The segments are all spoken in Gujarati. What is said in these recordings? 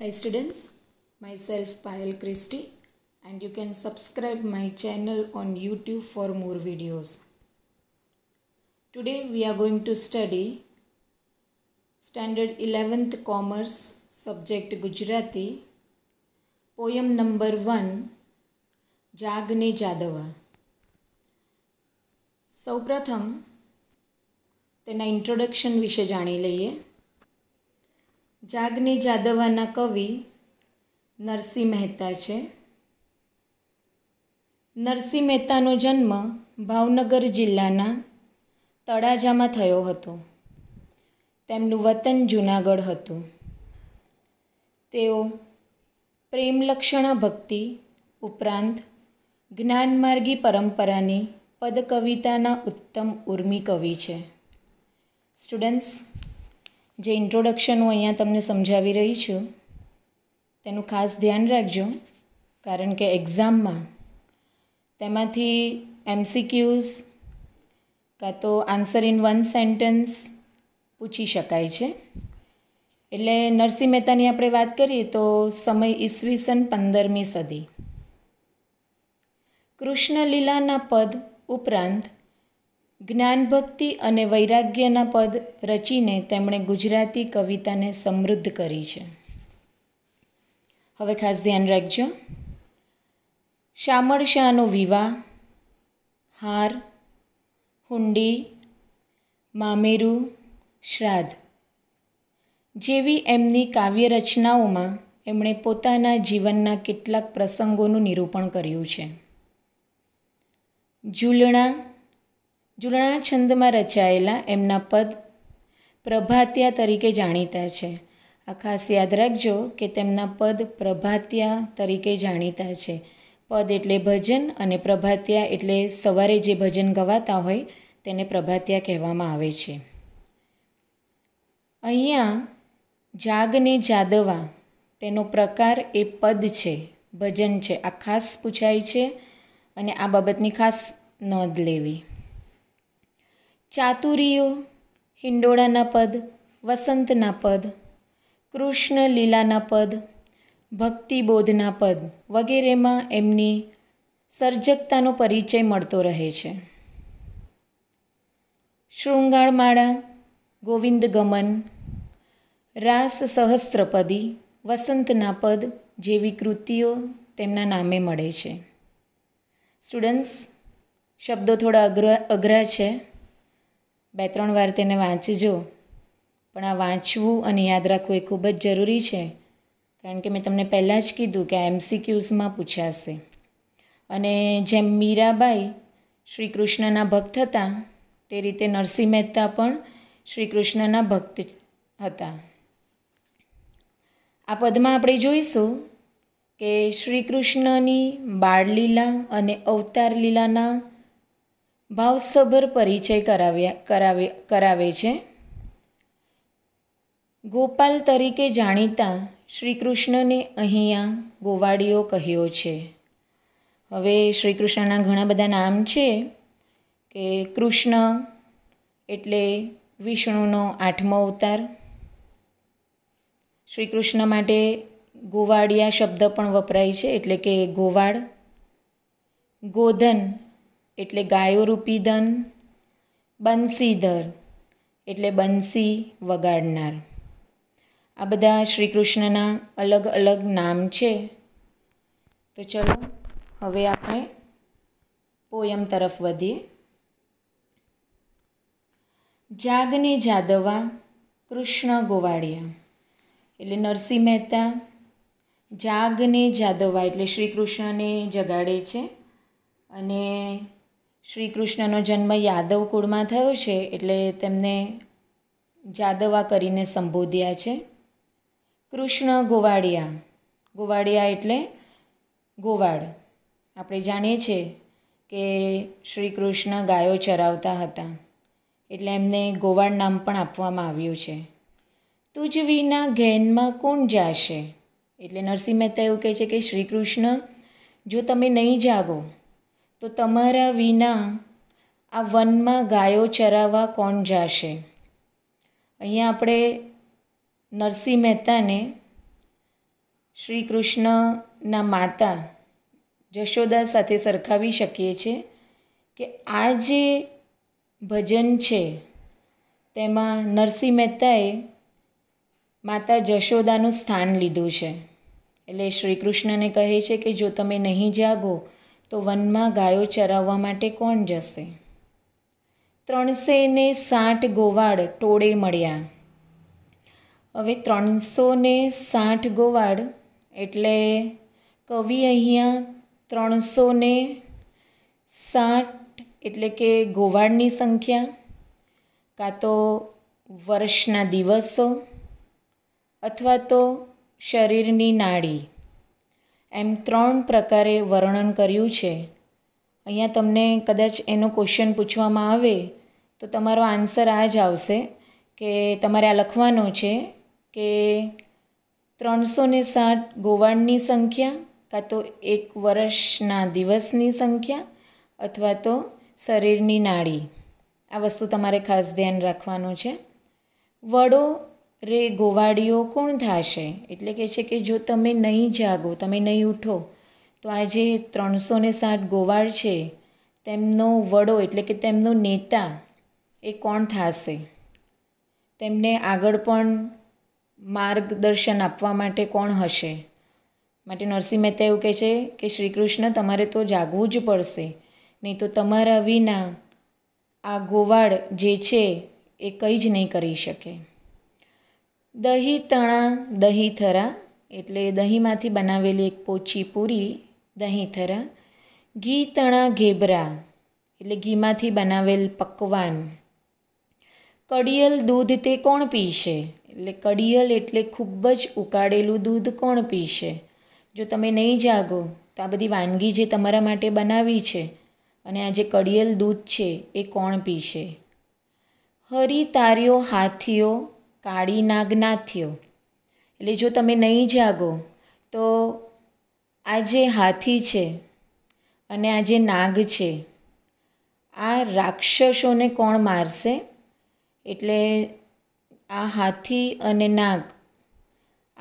Hi students, myself Payal Christie and you can subscribe my channel on YouTube for more videos. Today we are going to study Standard 11th Commerce Subject Gujarati Poem number 1 જાગને જાદવા સૌપ્રથમ તેના ઇન્ટ્રોડક્શન વિશે જાણી લઈએ જાગની જાદવાના કવિ નરસિંહ મહેતા છે નરસિંહ મહેતાનો જન્મ ભાવનગર જિલ્લાના તળાજામાં થયો હતો તેમનું વતન જુનાગઢ હતું તેઓ પ્રેમલક્ષણ ભક્તિ ઉપરાંત જ્ઞાનમાર્ગી પરંપરાની પદકવિતાના ઉત્તમ ઉર્મી કવિ છે સ્ટુડન્ટ્સ જે ઇન્ટ્રોડક્શન હું અહીંયા તમને સમજાવી રહી છું તેનું ખાસ ધ્યાન રાખજો કારણ કે એક્ઝામમાં તેમાંથી એમસીક્યુઝ કાં તો આન્સર ઇન વન સેન્ટેન્સ પૂછી શકાય છે એટલે નરસિંહ મહેતાની આપણે વાત કરીએ તો સમય ઈસવીસન પંદરમી સદી કૃષ્ણ લીલાના પદ ઉપરાંત જ્ઞાન ભક્તિ અને વૈરાગ્યના પદ રચીને તેમણે ગુજરાતી કવિતાને સમૃદ્ધ કરી છે હવે ખાસ ધ્યાન રાખજો શામળ શાહનો વિવાહ હાર હુંડી મામેરું શ્રાદ્ધ જેવી એમની કાવ્ય રચનાઓમાં એમણે પોતાના જીવનના કેટલાક પ્રસંગોનું નિરૂપણ કર્યું છે ઝૂલણા જુલણા છંદમાં રચાયેલા એમના પદ પ્રભાત્યા તરીકે જાણીતા છે આ ખાસ યાદ રાખજો કે તેમના પદ પ્રભાત્યા તરીકે જાણીતા છે પદ એટલે ભજન અને પ્રભાત્યા એટલે સવારે જે ભજન ગવાતા હોય તેને પ્રભાત્યા કહેવામાં આવે છે અહીંયા જાગને જાદવા તેનો પ્રકાર એ પદ છે ભજન છે આ ખાસ પૂછાય છે અને આ બાબતની ખાસ નોંધ લેવી ચાતુરીઓ હિંડોળાના પદ વસંતના પદ કૃષ્ણ લીલાના પદ ભક્તિબોધના પદ વગેરેમાં એમની સર્જકતાનો પરિચય મળતો રહે છે શૃંગારમાળા ગોવિંદ ગમન રાસ સહસ્ત્રપદી વસંતના પદ જેવી કૃતિઓ તેમના નામે મળે છે સ્ટુડન્ટ્સ શબ્દો થોડા અઘરા અઘરા છે બે ત્રણ વાર તેને વાંચજો પણ આ વાંચવું અને યાદ રાખવું એ ખૂબ જ જરૂરી છે કારણ કે મેં તમને પહેલાં જ કીધું કે આ એમસીક્યુઝમાં પૂછાશે અને જેમ મીરાબાઈ શ્રી કૃષ્ણના ભક્ત હતા તે રીતે નરસિંહ મહેતા પણ શ્રી કૃષ્ણના ભક્ત હતા આ પદમાં આપણે જોઈશું કે શ્રી કૃષ્ણની બાળલીલા અને અવતાર લીલાના ભાવસભર પરિચય કરાવ્યા કરાવે કરાવે છે ગોપાલ તરીકે જાણીતા શ્રી કૃષ્ણને અહીંયા ગોવાડીઓ કહ્યો છે હવે શ્રીકૃષ્ણના ઘણા બધા નામ છે કે કૃષ્ણ એટલે વિષ્ણુનો આઠમો અવતાર શ્રીકૃષ્ણ માટે ગોવાડિયા શબ્દ પણ વપરાય છે એટલે કે ગોવાડ ગોધન એટલે ગાયો રૂપી ધન બંસીધર એટલે બંસી વગાડનાર આ બધા શ્રી કૃષ્ણના અલગ અલગ નામ છે તો ચલો હવે આપણે પોયમ તરફ વધીએ જાગને જાદવા કૃષ્ણ ગોવાળિયા એટલે નરસિંહ મહેતા જાગને જાદવા એટલે શ્રી કૃષ્ણને જગાડે છે અને શ્રી કૃષ્ણનો જન્મ યાદવ કુળમાં થયો છે એટલે તેમને જાદવા કરીને સંબોધ્યા છે કૃષ્ણ ગોવાડિયા ગોવાડિયા એટલે ગોવાડ આપણે જાણીએ છીએ કે શ્રી કૃષ્ણ ગાયો ચરાવતા હતા એટલે એમને ગોવાડ નામ પણ આપવામાં આવ્યું છે તુજવીના વિના ઘેનમાં કોણ જાશે એટલે નરસિંહ મહેતા એવું કહે છે કે શ્રી કૃષ્ણ જો તમે નહીં જાગો તો તમારા વિના આ વનમાં ગાયો ચરાવવા કોણ જાશે અહીંયા આપણે નરસિંહ મહેતાને શ્રી કૃષ્ણના માતા જશોદા સાથે સરખાવી શકીએ છીએ કે આ જે ભજન છે તેમાં નરસિંહ મહેતાએ માતા જશોદાનું સ્થાન લીધું છે એટલે શ્રી કૃષ્ણને કહે છે કે જો તમે નહીં જાગો તો વનમાં ગાયો ચરાવવા માટે કોણ જશે ત્રણસે ને સાઠ ગોવાળ ટોળે મળ્યા હવે ત્રણસો ને સાઠ ગોવાળ એટલે કવિ અહીંયા ત્રણસો ને સાઠ એટલે કે ગોવાળની સંખ્યા કાં તો વર્ષના દિવસો અથવા તો શરીરની નાડી એમ ત્રણ પ્રકારે વર્ણન કર્યું છે અહીંયા તમને કદાચ એનો ક્વેશ્ચન પૂછવામાં આવે તો તમારો આન્સર આ જ આવશે કે તમારે આ લખવાનો છે કે ત્રણસો ને સાઠ ગોવાળની સંખ્યા કાં તો એક વર્ષના દિવસની સંખ્યા અથવા તો શરીરની નાળી આ વસ્તુ તમારે ખાસ ધ્યાન રાખવાનું છે વડો રે ગોવાળીઓ કોણ થાશે એટલે કહે છે કે જો તમે નહીં જાગો તમે નહીં ઉઠો તો આજે જે ત્રણસો ને સાઠ ગોવાળ છે તેમનો વડો એટલે કે તેમનો નેતા એ કોણ થાશે તેમને આગળ પણ માર્ગદર્શન આપવા માટે કોણ હશે માટે નરસિંહ મહેતા એવું કહે છે કે શ્રી કૃષ્ણ તમારે તો જાગવું જ પડશે નહીં તો તમારા વિના આ ગોવાળ જે છે એ કંઈ જ નહીં કરી શકે દહીં તણા દહીં થરા એટલે દહીંમાંથી બનાવેલી એક પોચી પૂરી દહીં થરા ઘી તણા ઘેબરા એટલે ઘીમાંથી બનાવેલ પકવાન કડિયલ દૂધ તે કોણ પીશે એટલે કડિયલ એટલે ખૂબ જ ઉકાળેલું દૂધ કોણ પીશે જો તમે નહીં જાગો તો આ બધી વાનગી જે તમારા માટે બનાવી છે અને આ જે કડિયલ દૂધ છે એ કોણ પીશે હરી તારીઓ હાથીઓ કાળી નાગના થયો એટલે જો તમે નહીં જાગો તો આ જે હાથી છે અને આ જે નાગ છે આ રાક્ષસોને કોણ મારશે એટલે આ હાથી અને નાગ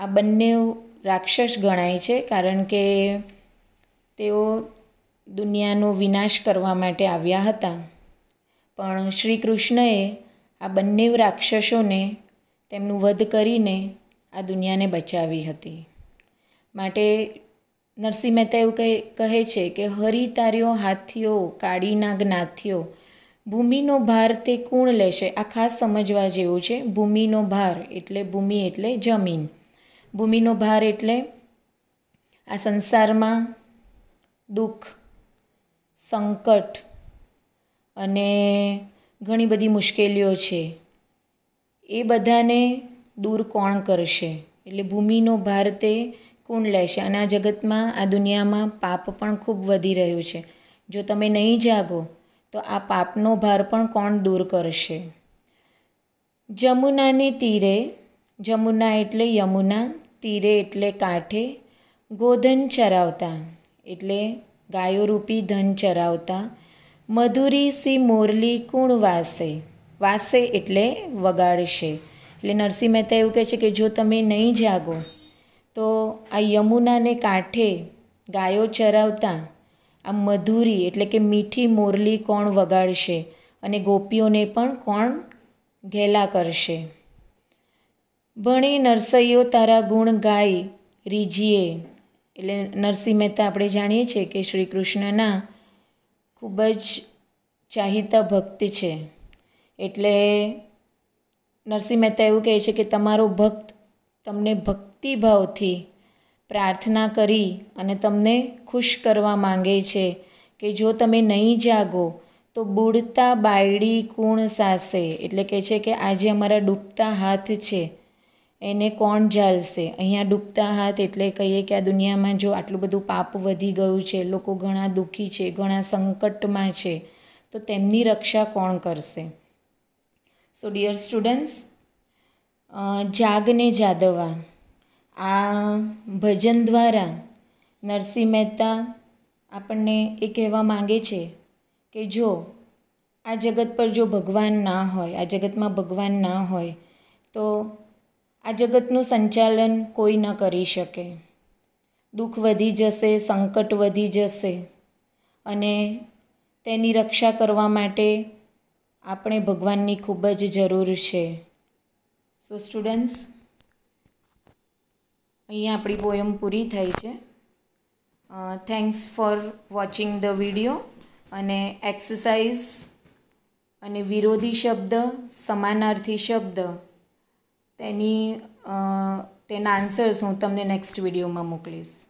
આ બંને રાક્ષસ ગણાય છે કારણ કે તેઓ દુનિયાનો વિનાશ કરવા માટે આવ્યા હતા પણ શ્રી કૃષ્ણએ આ બંને રાક્ષસોને તેમનું વધ કરીને આ દુનિયાને બચાવી હતી માટે નરસિંહ મહેતા એવું કહે કહે છે કે હરી તાર્યો હાથીઓ કાળીના જ્ઞાથીઓ ભૂમિનો ભાર તે કુણ લેશે આ ખાસ સમજવા જેવું છે ભૂમિનો ભાર એટલે ભૂમિ એટલે જમીન ભૂમિનો ભાર એટલે આ સંસારમાં દુઃખ સંકટ અને ઘણી બધી મુશ્કેલીઓ છે એ બધાને દૂર કોણ કરશે એટલે ભૂમિનો ભાર તે કોણ લેશે અને આ જગતમાં આ દુનિયામાં પાપ પણ ખૂબ વધી રહ્યું છે જો તમે નહીં જાગો તો આ પાપનો ભાર પણ કોણ દૂર કરશે જમુનાને તીરે જમુના એટલે યમુના તીરે એટલે કાંઠે ગોધન ચરાવતા એટલે ગાયોરૂપી ધન ચરાવતા મધુરી સી મોરલી કુણ વાસે વાસે એટલે વગાડશે એટલે નરસિંહ મહેતા એવું કહે છે કે જો તમે નહીં જાગો તો આ યમુનાને કાંઠે ગાયો ચરાવતા આ મધુરી એટલે કે મીઠી મોરલી કોણ વગાડશે અને ગોપીઓને પણ કોણ ઘેલા કરશે ભણી નરસૈયો તારા ગુણ ગાય રીજીએ એટલે નરસિંહ મહેતા આપણે જાણીએ છીએ કે શ્રી કૃષ્ણના ખૂબ જ ચાહિતા ભક્ત છે એટલે નરસિંહ મહેતા એવું કહે છે કે તમારો ભક્ત તમને ભક્તિભાવથી પ્રાર્થના કરી અને તમને ખુશ કરવા માંગે છે કે જો તમે નહીં જાગો તો બુડતા બાયડી કુણ સાસે એટલે કહે છે કે આજે અમારા ડૂબતા હાથ છે એને કોણ ઝાલશે અહીંયા ડૂબતા હાથ એટલે કહીએ કે આ દુનિયામાં જો આટલું બધું પાપ વધી ગયું છે લોકો ઘણા દુઃખી છે ઘણા સંકટમાં છે તો તેમની રક્ષા કોણ કરશે સો ડિયર સ્ટુડન્ટ્સ જાગને જાદવા આ ભજન દ્વારા નરસિંહ મહેતા આપણને એ કહેવા માંગે છે કે જો આ જગત પર જો ભગવાન ના હોય આ જગતમાં ભગવાન ના હોય તો આ જગતનું સંચાલન કોઈ ન કરી શકે દુઃખ વધી જશે સંકટ વધી જશે અને તેની રક્ષા કરવા માટે આપણે ભગવાનની ખૂબ જ જરૂર છે સો સ્ટુડન્ટ્સ અહીંયા આપણી પોયમ પૂરી થઈ છે thanks for watching the video અને એક્સરસાઇઝ અને વિરોધી શબ્દ સમાનાર્થી શબ્દ તેની તેના આન્સર્સ હું તમને નેક્સ્ટ વિડીયોમાં મોકલીશ